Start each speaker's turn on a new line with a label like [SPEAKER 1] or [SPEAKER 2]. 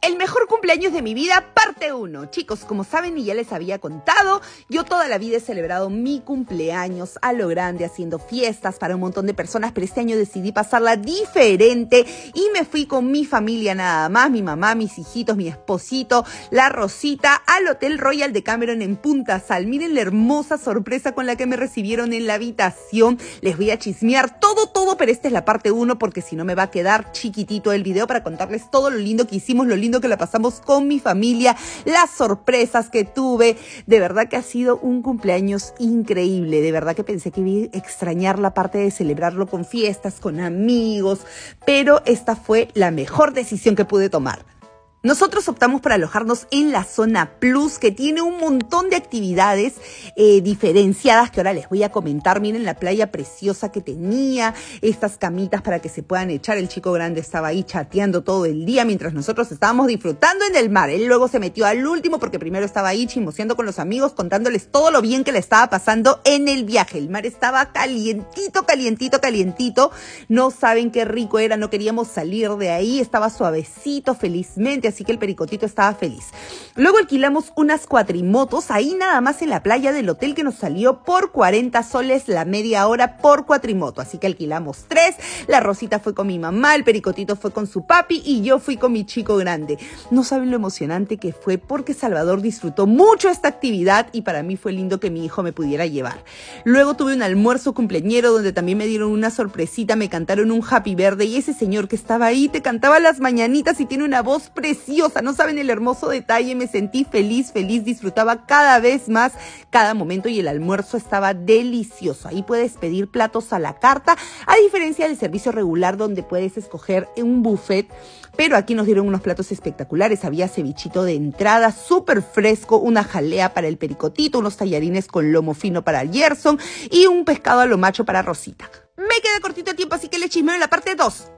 [SPEAKER 1] El mejor cumpleaños de mi vida, parte 1. Chicos, como saben y ya les había contado, yo toda la vida he celebrado mi cumpleaños a lo grande, haciendo fiestas para un montón de personas, pero este año decidí pasarla diferente y me fui con mi familia nada más, mi mamá, mis hijitos, mi esposito, la Rosita, al Hotel Royal de Cameron en Punta Sal. Miren la hermosa sorpresa con la que me recibieron en la habitación. Les voy a chismear todo, todo, pero esta es la parte 1 porque si no me va a quedar chiquitito el video para contarles todo lo lindo que hicimos lo lindo que la pasamos con mi familia, las sorpresas que tuve. De verdad que ha sido un cumpleaños increíble. De verdad que pensé que iba a extrañar la parte de celebrarlo con fiestas, con amigos, pero esta fue la mejor decisión que pude tomar. Nosotros optamos para alojarnos en la zona Plus, que tiene un montón de actividades eh, diferenciadas que ahora les voy a comentar. Miren la playa preciosa que tenía, estas camitas para que se puedan echar. El chico grande estaba ahí chateando todo el día mientras nosotros estábamos disfrutando en el mar. Él luego se metió al último porque primero estaba ahí chimoseando con los amigos, contándoles todo lo bien que le estaba pasando en el viaje. El mar estaba calientito, calientito, calientito. No saben qué rico era, no queríamos salir de ahí. Estaba suavecito, felizmente así que el pericotito estaba feliz. Luego alquilamos unas cuatrimotos ahí nada más en la playa del hotel que nos salió por 40 soles la media hora por cuatrimoto. Así que alquilamos tres. La Rosita fue con mi mamá, el pericotito fue con su papi y yo fui con mi chico grande. No saben lo emocionante que fue porque Salvador disfrutó mucho esta actividad y para mí fue lindo que mi hijo me pudiera llevar. Luego tuve un almuerzo cumpleañero donde también me dieron una sorpresita, me cantaron un happy verde y ese señor que estaba ahí te cantaba las mañanitas y tiene una voz preciosa no saben el hermoso detalle, me sentí feliz, feliz, disfrutaba cada vez más cada momento y el almuerzo estaba delicioso. Ahí puedes pedir platos a la carta, a diferencia del servicio regular donde puedes escoger un buffet, pero aquí nos dieron unos platos espectaculares, había cevichito de entrada súper fresco, una jalea para el pericotito, unos tallarines con lomo fino para el Gerson y un pescado a lo macho para Rosita. Me queda cortito el tiempo, así que le chismeo en la parte 2.